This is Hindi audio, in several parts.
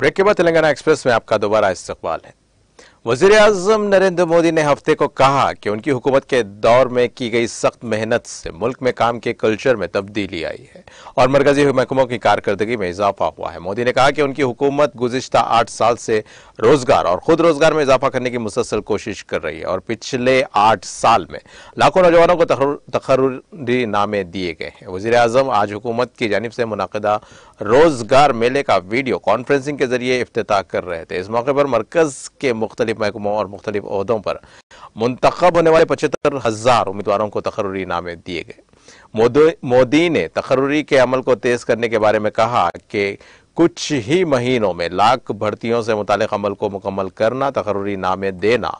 ब्रेक के बाद तेलंगाना एक्सप्रेस में आपका दोबारा इस्तेवाल है वजीर अजम नरेंद्र मोदी ने हफ्ते को कहा कि उनकी हुकूमत के दौर में की गई सख्त मेहनत से मुल्क में काम के कल्चर में तब्दीली आई है और मरकजी महकमों की कारकर्दगी में इजाफा हुआ है मोदी ने कहा कि उनकी हुकूमत गुजशत आठ साल से रोजगार और खुद रोजगार में इजाफा करने की मुसलसल कोशिश कर रही है और पिछले आठ साल में लाखों नौजवानों को तकर्री नामे दिए गए हैं वजीर अजम आज हुकूमत की जानब से मुनदा रोजगार मेले का वीडियो कॉन्फ्रेंसिंग के जरिए अफ्ताह कर रहे थे इस मौके पर मरकज के मुख्तलि मुख्तलिफ महकमों और मुख्तलिफ अहदों पर मंतखब होने वाले पचहत्तर हज़ार उम्मीदवारों को तकर्री इनामें दिए गए मोदी ने तकर्री के अमल को तेज़ करने के बारे में कहा कि कुछ ही महीनों में लाख भर्तियों से मुतल अमल को मुकम्मल करना तकर्री नामे देना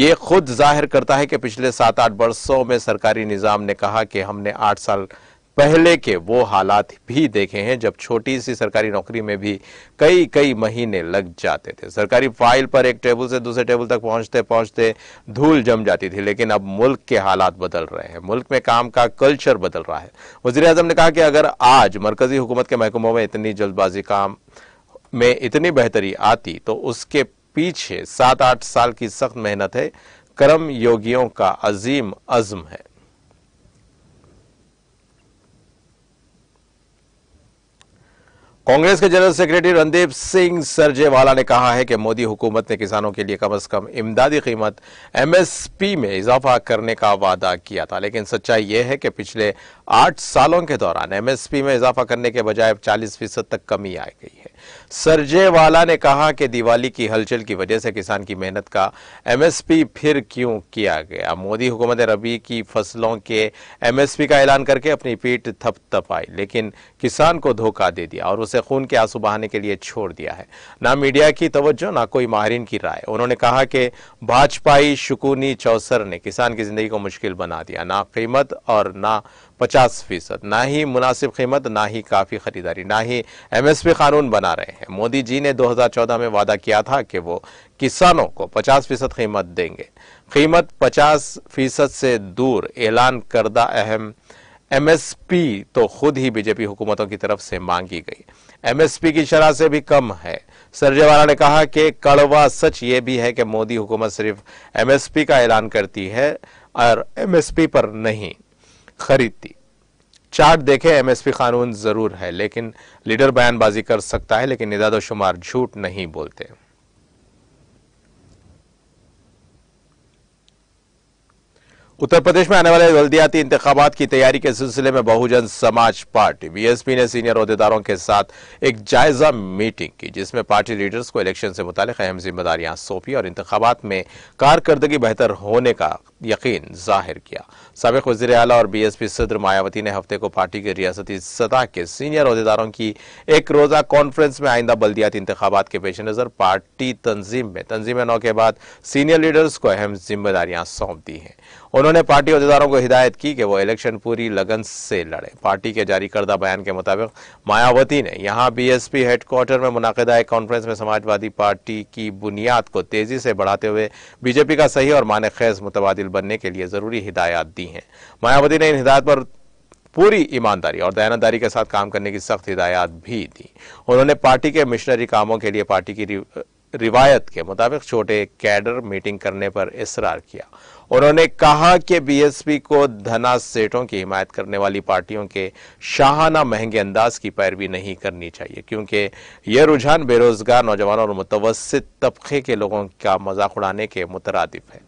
ये खुद जाहिर करता है कि पिछले सात आठ वर्षों में सरकारी निज़ाम ने कहा कि हमने आठ साल पहले के वो हालात भी देखे हैं जब छोटी सी सरकारी नौकरी में भी कई कई महीने लग जाते थे सरकारी फाइल पर एक टेबल से दूसरे टेबल तक पहुंचते पहुंचते धूल जम जाती थी लेकिन अब मुल्क के हालात बदल रहे हैं मुल्क में काम का कल्चर बदल रहा है वजीर अजम ने कहा कि अगर आज मरकजी हुकूमत के महकमों में इतनी जल्दबाजी काम में इतनी बेहतरी आती तो उसके पीछे सात आठ साल की सख्त मेहनत है कर्म योगियों का अजीम अज़म है कांग्रेस के जनरल सेक्रेटरी रणदीप सिंह सरजेवाला ने कहा है कि मोदी हुकूमत ने किसानों के लिए कम अज कम इमदादी कीमत एमएसपी में इजाफा करने का वादा किया था लेकिन सच्चाई यह है कि पिछले आठ सालों के दौरान एमएसपी में इजाफा करने के बजाय चालीस फीसद तक कमी आ गई है सरजे वाला ने कहा कि दिवाली की हलचल की वजह से किसान की मेहनत का एमएसपी फिर क्यों किया गया मोदी हुकूमत ने रबी की फसलों के एमएसपी का ऐलान करके अपनी पीठ थपथपाई लेकिन किसान को धोखा दे दिया और उसे खून के आंसू बहाने के लिए छोड़ दिया है ना मीडिया की तवज्जो ना कोई माहरीन की राय उन्होंने कहा कि भाजपाई शुकूनी चौसर ने किसान की जिंदगी को मुश्किल बना दिया ना कीमत और ना पचास फीसद ना ही मुनासिब कीमत ना ही काफ़ी ख़रीदारी ना ही एमएसपी कानून बना रहे हैं मोदी जी ने दो हजार चौदह में वादा किया था कि वो किसानों को पचास फीसद कीमत देंगे कीमत पचास फीसद से दूर ऐलान करदा अहम एमएसपी तो खुद ही बीजेपी हुकूमतों की तरफ से मांगी गई एम एस पी की शराह से भी कम है सरजेवाला ने कहा कि कड़वा सच ये भी है कि मोदी हुकूमत सिर्फ एम एस पी का ऐलान करती है और एम एस पी पर नहीं खरीद दी चार्ट देखें एमएसपी कानून ज़रूर है लेकिन लीडर बयानबाजी कर सकता है लेकिन शुमार झूठ नहीं बोलते उत्तर प्रदेश में आने वाले जल्दियाती इंतबात की तैयारी के सिलसिले में बहुजन समाज पार्टी बीएसपी ने सीनियर अहदेदारों के साथ एक जायजा मीटिंग की जिसमें पार्टी लीडर्स को इलेक्शन से मुतालिक अहम जिम्मेदारियां सौंपी और इंतबात में कारकर्दगी बेहतर होने का यकीन जाहिर किया सबक वजी अला और बी एस पी सदर मायावती ने हफ्ते को पार्टी के रियासती सतह के सीनियर अहदेदारों की एक रोज़ा कॉन्फ्रेंस में आइंदा बल्दियाती इंतबात के पेश नज़र पार्टी तंजीम में तंजीम नौ के बाद सीनियर लीडर्स को अहम जिम्मेदारियाँ सौंप दी हैं उन्होंने पार्टी अहदेदारों को हिदायत की कि वो इलेक्शन पूरी लगन से लड़े पार्टी के जारी करदा बयान के मुताबिक मायावती ने यहाँ B S P headquarter में मुनदा एक कॉन्फ्रेंस में समाजवादी पार्टी की बुनियाद को तेज़ी से बढ़ाते हुए बीजेपी का सही और मान खेज मुतबाद वकील बनने के लिए ज़रूरी हिदायत दी हैं मायावती ने इन हिदायत पर पूरी ईमानदारी और दयानदारी के साथ काम करने की सख्त हिदायत भी दी उन्होंने पार्टी के मिशनरी कामों के लिए पार्टी की रिवायत के मुताबिक छोटे कैडर मीटिंग करने पर इसरार किया उन्होंने कहा कि बीएसपी को धना सेठों की हिमायत करने वाली पार्टियों के शाहाना महंगे अंदाज की पैरवी नहीं करनी चाहिए क्योंकि यह रुझान बेरोजगार नौजवानों और मुतवसित तबके के लोगों का मजाक उड़ाने के मुतरदिफ है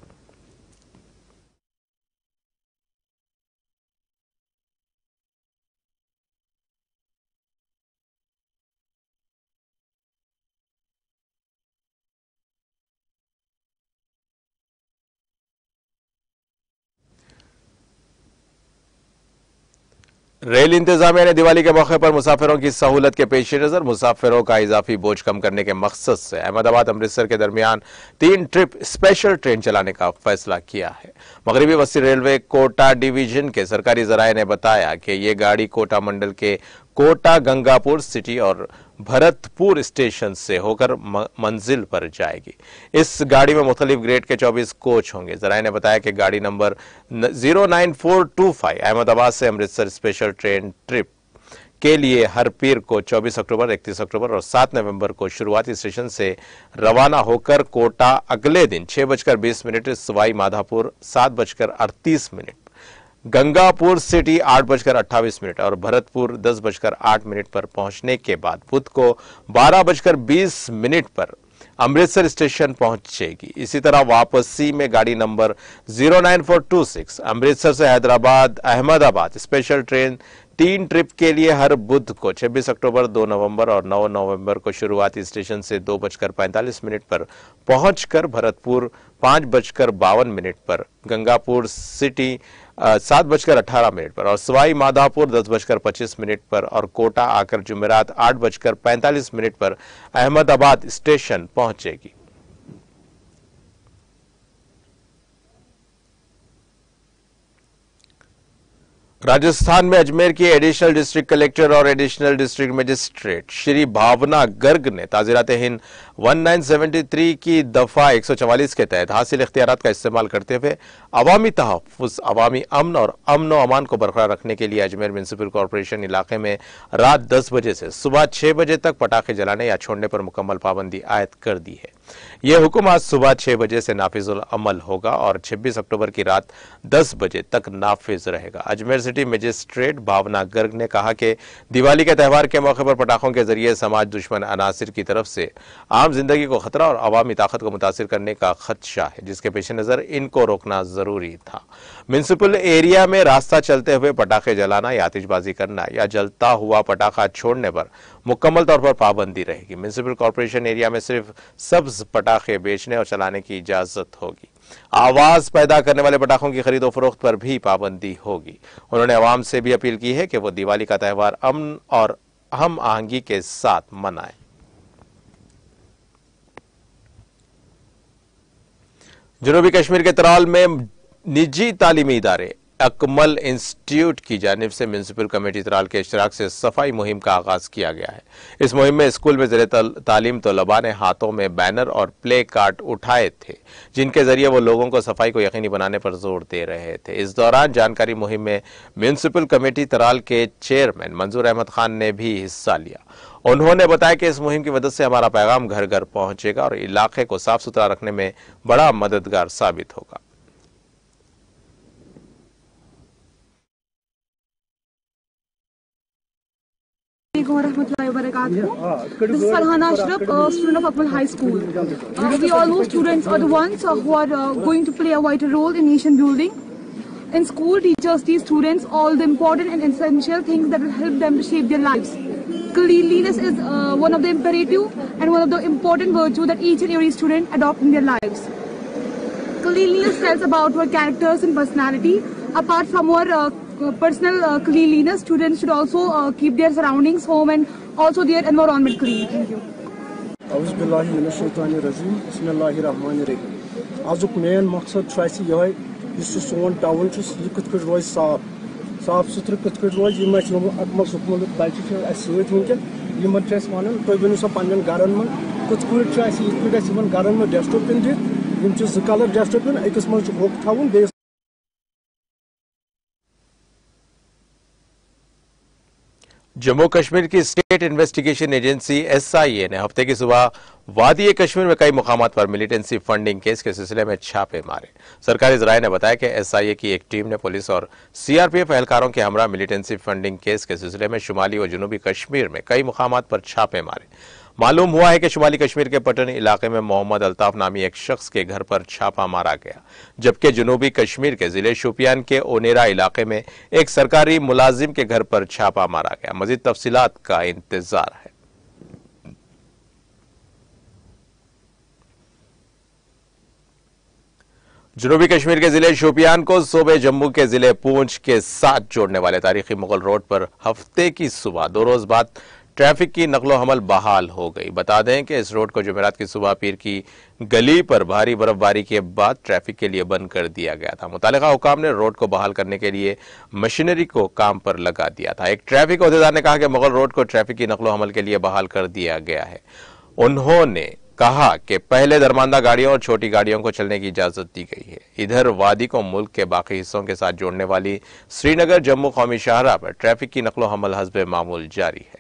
रेल इंतजामिया ने दिवाली के मौके पर मुसाफिरों की सहूलत के पेश नज़र मुसाफिरों का इजाफी बोझ कम करने के मकसद से अहमदाबाद अमृतसर के दरमियान तीन ट्रिप स्पेशल ट्रेन चलाने का फैसला किया है मगरबी वसी रेलवे कोटा डिवीजन के सरकारी जराये ने बताया कि ये गाड़ी कोटा मंडल के कोटा गंगापुर सिटी और भरतपुर स्टेशन से होकर मंजिल पर जाएगी इस गाड़ी में मुख्तलिफ ग्रेड के 24 कोच होंगे जराये ने बताया कि गाड़ी नंबर 09425 अहमदाबाद से अमृतसर स्पेशल ट्रेन ट्रिप के लिए हर पीर को 24 अक्टूबर 31 अक्टूबर और 7 नवंबर को शुरुआती स्टेशन से रवाना होकर कोटा अगले दिन छह बजकर बीस मिनट सवाई माधापुर सात बजकर अड़तीस मिनट गंगापुर सिटी आठ बजकर अट्ठावीस मिनट और भरतपुर दस बजकर आठ मिनट पर पहुंचने के बाद बुध को बारह बजकर बीस मिनट पर अमृतसर स्टेशन पहुंचेगी इसी तरह वापसी में गाड़ी नंबर 09426 अमृतसर से हैदराबाद अहमदाबाद स्पेशल ट्रेन तीन ट्रिप के लिए हर बुध को 26 अक्टूबर 2 नवंबर और 9 नवंबर को शुरुआती स्टेशन से दो बजकर पैंतालीस मिनट पर पहुंचकर भरतपुर पांच बजकर बावन मिनट पर गंगापुर सिटी सात बजकर अठारह मिनट पर और सवाई माधापुर दस बजकर पच्चीस मिनट पर और कोटा आकर जुमेरात आठ बजकर पैंतालीस मिनट पर अहमदाबाद स्टेशन पहुंचेगी राजस्थान में अजमेर की एडिशनल डिस्ट्रिक्ट कलेक्टर और additional district magistrate Shri Bhawna Garg ने ताजीरात हिंद 1973 की दफ़ा 144 के तहत हासिल इख्तियार का इस्तेमाल करते हुए अवामी तहफ़ अवामी अमन और अमन अमान को बरकरार रखने के लिए अजमेर म्यूनसिपल कॉरपोरेशन इलाके में रात दस बजे से सुबह छः बजे तक पटाखे जलाने या छोड़ने पर मुकम्मल पाबंदी आयद कर दी है ये हुक्म आज सुबह छः बजे से नाफिजुल होगा और 26 अक्टूबर की रात 10 बजे तक नाफिज रहेगा अजमेर सिटी मजिस्ट्रेट भावना गर्ग ने कहा कि दिवाली के त्यौहार के मौके पर पटाखों के जरिए समाज दुश्मन अनासर की तरफ से आम जिंदगी को खतरा और अवामी ताकत को मुतासर करने का खदशा है जिसके पेश नज़र इनको रोकना ज़रूरी था म्यूनसिपल एरिया में रास्ता चलते हुए पटाखे जलाना या आतिशबाजी करना या जलता हुआ पटाखा छोड़ने पर मुकम्मल तौर पर पाबंदी रहेगी म्यूनसिपल कॉरपोरेशन एरिया में सिर्फ सब्ज पटाखे बेचने और चलाने की इजाज़त होगी आवाज पैदा करने वाले पटाखों की खरीदो फरोख्त पर भी पाबंदी होगी उन्होंने आवाम से भी अपील की है कि वो दिवाली का त्यौहार अमन और हम आहंगी के साथ मनाए जनूबी कश्मीर के तराल में निजी तालीमी इदारे अकमल इंस्टीट्यूट की जानब से म्यूनसिपल कमेटी तराल के अशराक से सफाई मुहिम का आगाज़ किया गया है इस मुहिम में स्कूल में जर तालीम तलबा ने हाथों में बैनर और प्ले कार्ड उठाए थे जिनके ज़रिए वो लोगों को सफाई को यकीनी बनाने पर जोर दे रहे थे इस दौरान जानकारी मुहिम में म्यूनसिपल कमेटी तराल के चेयरमैन मंजूर अहमद खान ने भी हिस्सा लिया उन्होंने बताया कि इस मुहिम की मदद से हमारा पैगाम घर घर पहुंचेगा और इलाके को साफ़ सुथरा रखने में बड़ा मददगार साबित होगा alaikum wa rahmatullahi wa barakatuh. This is Farhana Ashraf, a student of Akmal High School. Uh, we all know students are the ones uh, who are uh, going to play a vital role in nation building. In school, teachers teach students all the important and essential things that will help them to shape their lives. Cleanliness is uh, one of the imperative and one of the important virtues that each and every student adopt in their lives. Cleanliness tells about our characters and personality apart from our uh, personal cleanliness, students should also keep their surroundings home and also their environment clean. Thank you. अजुक मेन मकसद ये सोन टाउन यह कथ रोज साफ साफ सुथर कथ रोज यम अकमल सकमल बच्चे सैन वन तुम बनो सा पन्न गरन मन कथ पे ये गरन मे डस्टबिन दिख जो कलर डस्टबिन अकस मज होक थवन जम्मू कश्मीर की स्टेट इन्वेस्टिगेशन एजेंसी एसआईए ने हफ्ते की सुबह वादी कश्मीर में कई मुकाम पर मिलिटेंसी फंडिंग केस के सिलसिले में छापे मारे सरकारी जराये ने बताया कि एसआईए की एक टीम ने पुलिस और सीआरपीएफ एहलकारों के हमरा मिलिटेंसी फंडिंग केस के सिलसिले में शुमाली और जुनूबी कश्मीर में कई मुकाम पर छापे मारे मालूम हुआ है कि शुमाली कश्मीर के पटन इलाके में मोहम्मद अल्ताफ नामी एक शख्स के घर पर छापा मारा गया जबकि जनूबी कश्मीर के जिले शुपियान के ओनेरा इलाके में एक सरकारी मुलाजिम के घर पर छापा मारा गया मजीद तफसीत का इंतजार है जनूबी कश्मीर के जिले शोपियान को सूबे जम्मू के जिले पूंछ के साथ जोड़ने वाले तारीखी मुगल रोड पर हफ्ते की सुबह दो रोज बाद ट्रैफिक की नकलो हमल बहाल हो गई बता दें कि इस रोड को जमेरात की सुबह पीर की गली पर भारी बर्फबारी के बाद ट्रैफिक के लिए बंद कर दिया गया था मुतल हुकाम ने रोड को बहाल करने के लिए मशीनरी को काम पर लगा दिया था एक ट्रैफिक अहदेदार ने कहा कि मुगल रोड को ट्रैफिक की नकलो हमल के लिए बहाल कर दिया गया है उन्होंने कहा कि पहले दरमानदा गाड़ियों और छोटी गाड़ियों को चलने की इजाज़त दी गई है इधर वादी को मुल्क के बाकी हिस्सों के साथ जोड़ने वाली श्रीनगर जम्मू कौमी शाहरा पर ट्रैफिक की नकलो हमल हसब मामूल जारी है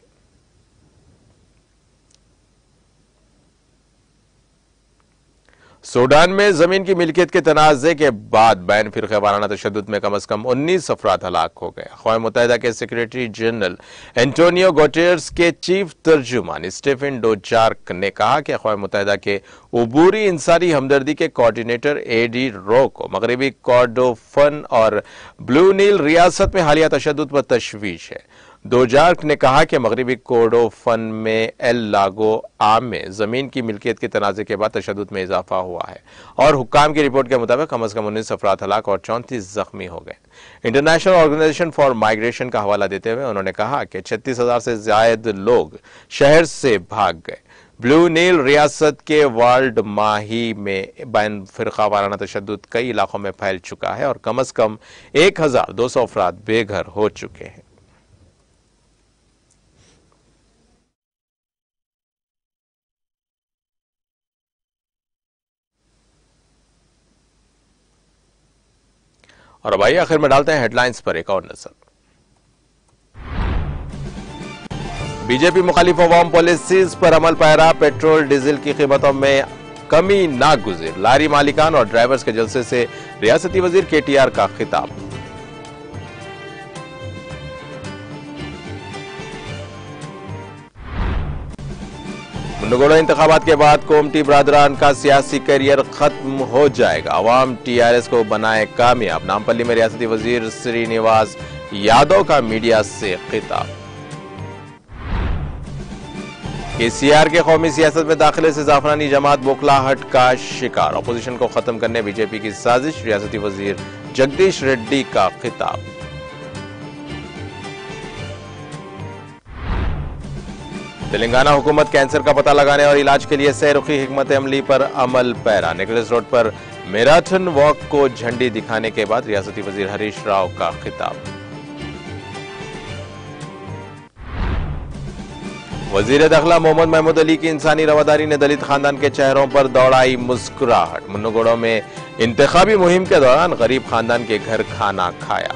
सूडान में जमीन की मिलकियत के तनाजे के बाद बैन फिरके वाराना तशद में कम अज कम उन्नीस अफराद हलाक हो गए अव मुतहदा के सेक्रेटरी जनरल एंटोनियो गोटेर्स के चीफ तर्जुमान स्टेफिन डोजार्क ने कहा कि अवा मुतहदा के अबूरी इंसानी हमदर्दी के कोऑर्डिनेटर ए डी रो को मगरबी कॉर्डोफन और ब्लू नील रियासत में हालिया तशद पर तशवीश है दोजार्क ने कहा कि मगरबी कोडो फन में एल लागो आम में ज़मीन की मिल्कियत के तनाज़े के बाद तशद में इजाफा हुआ है और हुक्काम की रिपोर्ट के मुताबिक कम अज़ कम उन्नीस अफराद हलाक और चौंतीस ज़ख्मी हो गए इंटरनेशनल ऑर्गेनाइजेशन फॉर माइग्रेशन का हवाला देते हुए उन्होंने कहा कि छत्तीस हज़ार से ज्यादा लोग शहर से भाग गए ब्लू नील रियासत के वर्ल्ड माही में बैन फिर वाराना तशद कई इलाकों में फैल चुका है और कम अज़ कम एक हज़ार दो सौ अफराद बेघर हो चुके हैं और अब आइए आखिर में डालते हैं हेडलाइंस पर एक और नजर बीजेपी मुखालिफ अवाम पॉलिसीज पर अमल पैरा पेट्रोल डीजल की कीमतों में कमी ना गुजर लारी मालिकान और ड्राइवर्स के जलसे से रियासती वजीर के टी आर का खिताब मुंडगोला इंतबात के बाद कोमटी बरदरान का सियासी करियर खत्म हो जाएगा अवाम टी आर एस को बनाए कामयाब नामपल्ली में रियासती वजीर श्रीनिवास यादव का मीडिया से खिताब के सी आर के कौमी सियासत में दाखिले से जाफरानी जमात बोखलाहट का शिकार अपोजिशन को खत्म करने बीजेपी की साजिश रियासती वजीर जगदीश रेड्डी का खिताब तेलंगाना हुकूमत कैंसर का पता लगाने और इलाज के लिए सहरुखी हमत अमली पर अमल पैरा नेकलेस रोड पर मैराथन वॉक को झंडी दिखाने के बाद रियासती वजीर हरीश राव का खिताब वजीर दखला मोहम्मद महमूद अली की इंसानी रवादारी ने दलित खानदान के चेहरों पर दौड़ाई मुस्कुराहट मुन्नुगोड़ों में इंतबी मुहिम के दौरान गरीब खानदान के घर खाना खाया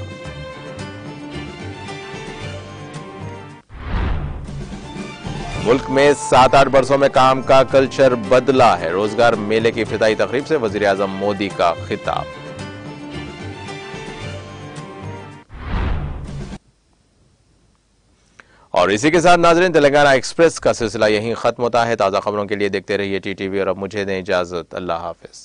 मुल्क में सात आठ बरसों में काम का कल्चर बदला है रोजगार मेले की फिदाई तकरीब से वजीर अजम मोदी का खिताब और इसी के साथ नाजरन तेलंगाना एक्सप्रेस का सिलसिला यहीं खत्म होता है ताज़ा खबरों के लिए देखते रहिए टी और अब मुझे दें इजाज़त अल्लाह हाफिज़